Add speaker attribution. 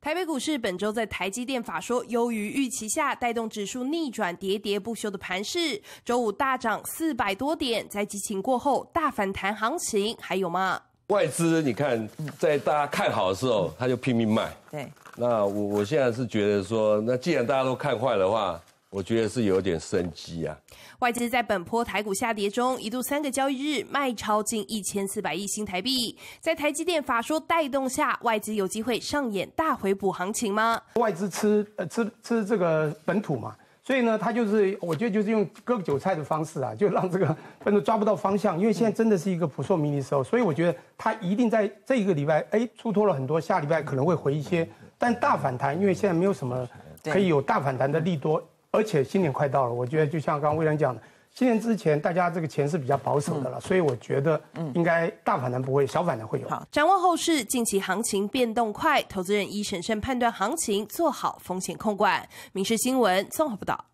Speaker 1: 台北股市本周在台积电法说优于预期下，带动指数逆转，喋喋不休的盘势，周五大涨四百多点，在激情过后，大反弹行情还有吗？
Speaker 2: 外资，你看在大家看好的时候，他就拼命卖。对，那我我现在是觉得说，那既然大家都看坏的话。我觉得是有点生机啊。
Speaker 1: 外资在本波台股下跌中，一度三个交易日卖超近一千四百亿新台币。在台积电法说带动下，外资有机会上演大回补行情吗？
Speaker 3: 外资吃呃吃吃这个本土嘛，所以呢，他就是我觉得就是用割韭菜的方式啊，就让这个本土抓不到方向。因为现在真的是一个扑朔迷离的时候，所以我觉得他一定在这一个礼拜哎，出脱了很多，下礼拜可能会回一些，但大反弹，因为现在没有什么可以有大反弹的利多。而且新年快到了，我觉得就像刚刚魏然讲的，新年之前大家这个钱是比较保守的了，所以我觉得应该大反弹不会，小反弹会有。好，
Speaker 1: 展望后市，近期行情变动快，投资人一审慎判断行情，做好风险控管。民事新闻，综合报道。